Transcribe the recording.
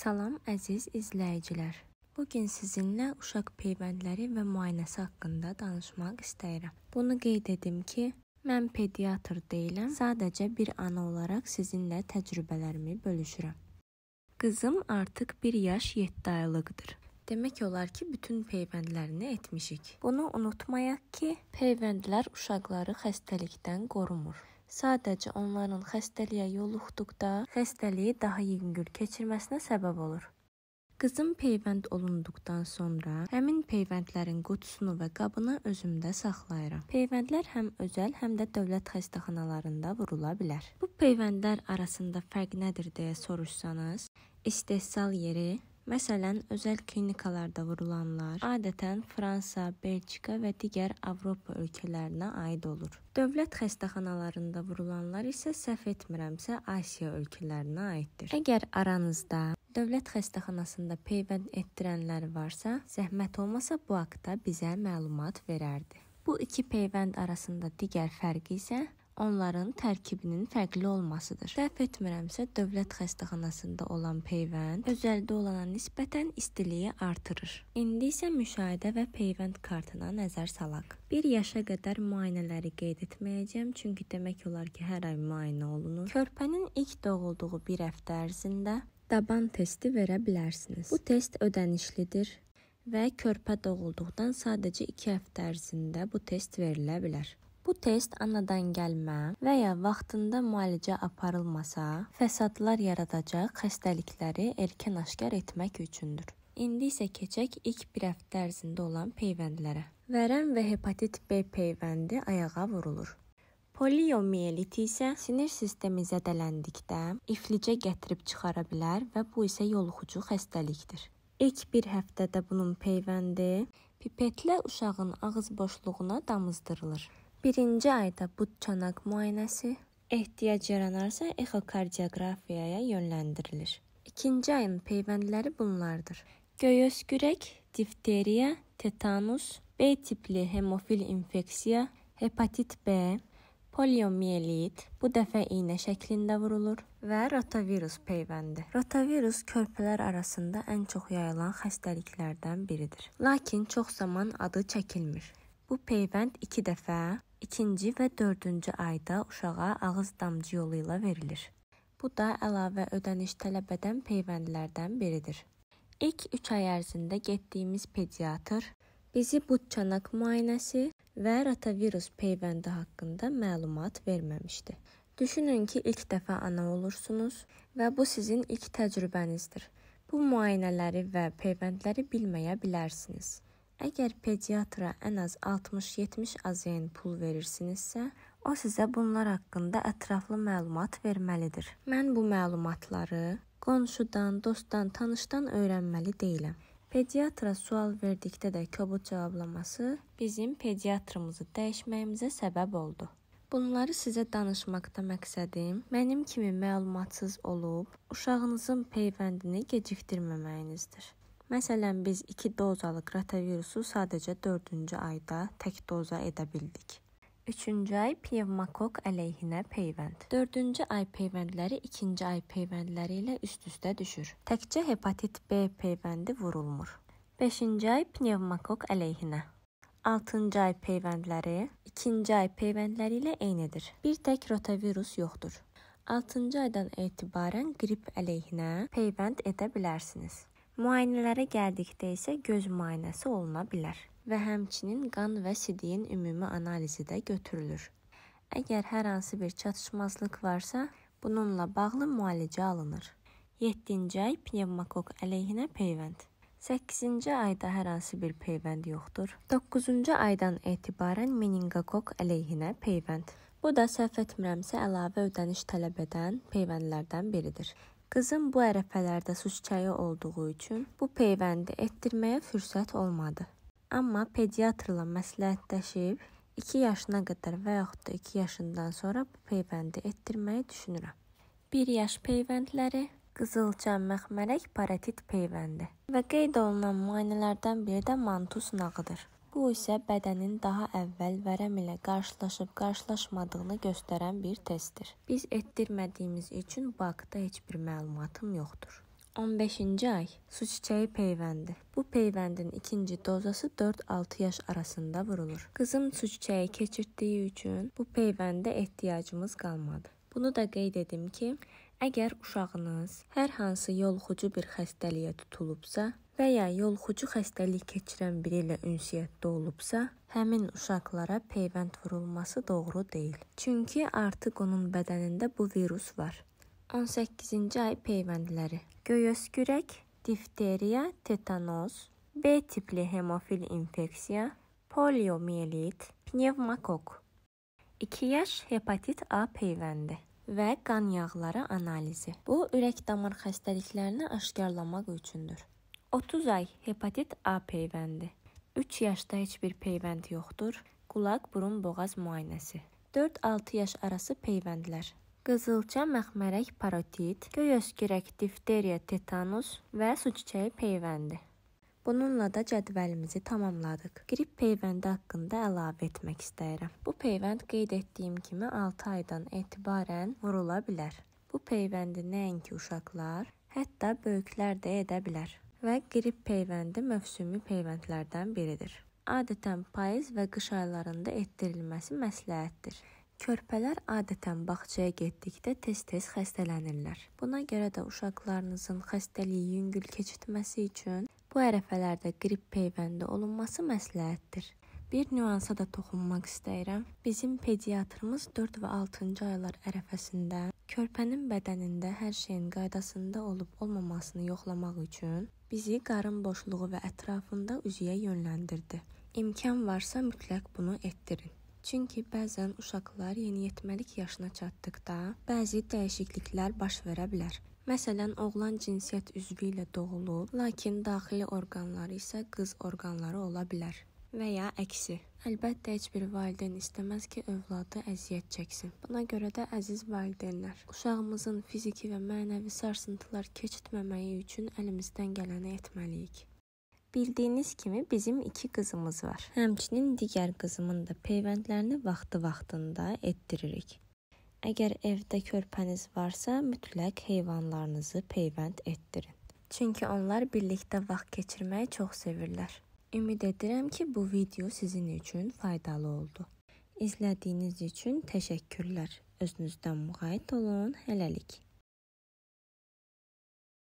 Salam əziz izləyicilər. Bu gün sizinlə uşaq peyvəndləri və müayinəsi haqqında danışmaq istəyirəm. Bunu qeyd edim ki, mən pediatr deyiləm. Sadəcə bir ana olaraq sizinlə təcrübələrimi bölüşürəm. Qızım artıq 1 yaş 7 aylıqdır. Demək olar ki, bütün peyvəndlərini etmişik. Bunu unutmayaq ki, peyvəndlər uşaqları xəstəlikdən qorumur sadəcə onların xəstəliyə yoluxduqda xəstəliyi daha yüngül keçirməsinə səbəb olur. Qızım peyvənd olunduqdan sonra həmin peyvəndlərin qutusunu və qabını özümdə saxlayıram. Peyvəndlər həm özəl, həm də dövlət xəstəxanalarında vurula bilər. Bu peyvəndlər arasında fərq nədir deyə soruşsanız, istehsal yeri Məsələn, özəl klinikalarda vurulanlar adətən Fransa, Belçika və digər Avropa ölkələrinə aid olur. Dövlət xəstəxanalarında vurulanlar isə səhv etmirəmsə Asiya ölkələrinə aiddir. Əgər aranızda dövlət xəstəxanasında peyvənd etdirənlər varsa, zəhmət olmasa bu haqqda bizə məlumat verərdi. Bu iki peyvənd arasında digər fərq isə onların tərkibinin fərqli olmasıdır. Səhv etmirəmsə, dövlət xəstəxanasında olan peyvənd özəldə olana nisbətən istiliyi artırır. İndi isə müşahidə və peyvənd kartına nəzər salaq. 1 yaşa qədər müayinələri qeyd etməyəcəm, çünki demək olar ki, hər ay müayinə olunur. Körpənin ilk doğulduğu 1 həftə ərzində daban testi verə bilərsiniz. Bu test ödənişlidir və körpə doğulduqdan sadəcə 2 həftə ərzində bu test verilə bilər. Bu test anadan gəlmə və ya vaxtında müalicə aparılmasa, fəsadlar yaradacaq xəstəlikləri erkən aşkar etmək üçündür. İndi isə keçək ilk 1 həftə ərzində olan peyvəndlərə. Vərəm və hepatit B peyvəndi ayağa vurulur. Poliomiyelit isə sinir sistemi zədələndikdə iflicə gətirib çıxara bilər və bu isə yoluxucu xəstəlikdir. İlk 1 həftədə bunun peyvəndi pipetlə uşağın ağız boşluğuna damızdırılır. Birinci ayda bud çanaq müayinəsi, ehtiyac yaranarsa ekokardioqrafiyaya yönləndirilir. İkinci ayın peyvəndləri bunlardır. Göyöz kürək, difteriya, tetanus, B tipli hemofil infeksiya, hepatit B, poliomiyelit bu dəfə iynə şəklində vurulur və rotavirus peyvəndi. Rotavirus körpələr arasında ən çox yayılan xəstəliklərdən biridir. Lakin çox zaman adı çəkilmir. Bu peyvənd 2 dəfə, İkinci və dördüncü ayda uşağa ağız damcı yolu ilə verilir. Bu da əlavə ödəniş tələbədən peyvəndlərdən biridir. İlk 3 ay ərzində getdiyimiz pediatr bizi budçanaq müayinəsi və rotavirus peyvəndi haqqında məlumat verməmişdi. Düşünün ki, ilk dəfə ana olursunuz və bu sizin ilk təcrübənizdir. Bu müayinələri və peyvəndləri bilməyə bilərsiniz. Əgər pediatra ən az 60-70 AZN pul verirsinizsə, o sizə bunlar haqqında ətraflı məlumat verməlidir. Mən bu məlumatları qonşudan, dostdan, tanışdan öyrənməli deyiləm. Pediatra sual verdikdə də kobud cavablaması bizim pediatrımızı dəyişməyimizə səbəb oldu. Bunları sizə danışmaqda məqsədim mənim kimi məlumatsız olub uşağınızın peyvəndini gecikdirməməyinizdir. Məsələn, biz 2 dozalı rotavirusu sadəcə 4-cü ayda tək doza edə bildik. 3-cü ay pnevmokok əleyhinə peyvənd. 4-cü ay peyvəndləri 2-ci ay peyvəndləri ilə üst-üstə düşür. Təkcə hepatit B peyvəndi vurulmur. 5-ci ay pnevmokok əleyhinə. 6-cı ay peyvəndləri 2-ci ay peyvəndləri ilə eynidir. Bir tək rotavirus yoxdur. 6-cı aydan etibarən qrip əleyhinə peyvənd edə bilərsiniz. Müayinələrə gəldikdə isə göz müayinəsi oluna bilər və həmçinin qan və sidiyin ümumi analizi də götürülür. Əgər hər hansı bir çatışmazlıq varsa, bununla bağlı müalicə alınır. 7-ci ay pnevmokok əleyhinə peyvənd. 8-ci ayda hər hansı bir peyvənd yoxdur. 9-cu aydan etibarən meningokok əleyhinə peyvənd. Bu da səhv etmirəmsə əlavə ödəniş tələb edən peyvəndlərdən biridir. Qızım bu ərəfələrdə su çiçəyi olduğu üçün bu peyvəndi etdirməyə fürsət olmadı. Amma pediatrla məsləhətləşib 2 yaşına qədər və yaxud da 2 yaşından sonra bu peyvəndi etdirməyi düşünürəm. 1 yaş peyvəndləri qızılçam məxmərək paratit peyvəndi və qeyd olunan müayinələrdən biri də mantus nağıdır. Bu isə bədənin daha əvvəl vərəm ilə qarşılaşıb-qarşılaşmadığını göstərən bir testdir. Biz etdirmədiyimiz üçün bu haqda heç bir məlumatım yoxdur. 15-ci ay su çiçəyi peyvəndi. Bu peyvəndin ikinci dozası 4-6 yaş arasında vurulur. Qızım su çiçəyi keçirtdiyi üçün bu peyvəndə ehtiyacımız qalmadı. Bunu da qeyd edim ki, Əgər uşağınız hər hansı yoluxucu bir xəstəliyə tutulubsa və ya yoluxucu xəstəlik keçirən biri ilə ünsiyyətdə olubsa, həmin uşaqlara peyvənd vurulması doğru deyil. Çünki artıq onun bədənində bu virus var. 18-ci ay peyvəndləri: Göyöskürək, difteriya, tetanoz, B tipli hemofil infeksiya, poliomiyelit, pnevmokok. 2 yaş hepatit A peyvəndi və qan yağları analizi. Bu ürək damar xəstəliklərini aşkarlamaq üçündür. 30 ay hepatit A peyvəndi. 3 yaşda heç bir peyvənd yoxdur. Qulaq, burun, boğaz müayinəsi. 4-6 yaş arası peyvəndlər. Qızılca, məxmərək, parotid, göy öskürək, difteriya, tetanus və su çiçəyi peyvəndi. Bununla da cədvəlimizi tamamladıq. Qrip peyvəndi haqqında əlavə etmək istəyirəm. Bu peyvənd qeyd etdiyim kimi 6 aydan etibarən vurula bilər. Bu peyvəndi nəinki uşaqlar, hətta böyüklər də edə bilər. Və qrip peyvəndi mövsümi peyvəndlərdən biridir. Adətən payız və qış aylarında etdirilməsi məsləhətdir. Körpələr adətən bağçaya getdikdə tez-tez xəstələnirlər. Buna görə də uşaqlarınızın xəstəliyi yüngül keçirtməsi üçün Bu ərəfələrdə qrip peyvəndi olunması məsləhətdir. Bir nüansa da toxunmaq istəyirəm. Bizim pediatrımız 4 və 6-cı aylar ərəfəsində körpənin bədənində hər şeyin qaydasında olub olmamasını yoxlamaq üçün bizi qarın boşluğu və ətrafında üzüyə yönləndirdi. İmkan varsa mütləq bunu etdirin. Çünki bəzən uşaqlar yeniyetməlik yaşına çatdıqda bəzi dəyişikliklər baş verə bilər. Məsələn, oğlan cinsiyyət üzvü ilə doğulub, lakin daxili orqanları isə qız orqanları ola bilər və ya əksi. Əlbəttə heç bir valideyn istəməz ki, övladı əziyyət çəksin. Buna görə də əziz valideynlər, uşağımızın fiziki və mənəvi sarsıntılar keçirtməməyi üçün əlimizdən gələni etməliyik. Bildiyiniz kimi bizim 2 qızımız var. Həmçinin digər qızımın da peyvəndlərini vaxtı-vaxtında etdiririk. Əgər evdə körpəniz varsa, mütləq heyvanlarınızı peyvənd etdirin. Çünki onlar birlikdə vaxt keçirməyi çox sevirlər. Ümid edirəm ki, bu video sizin üçün faydalı oldu. İzlədiyiniz üçün təşəkkürlər. Özünüzdən müğayət olun. Hələlik.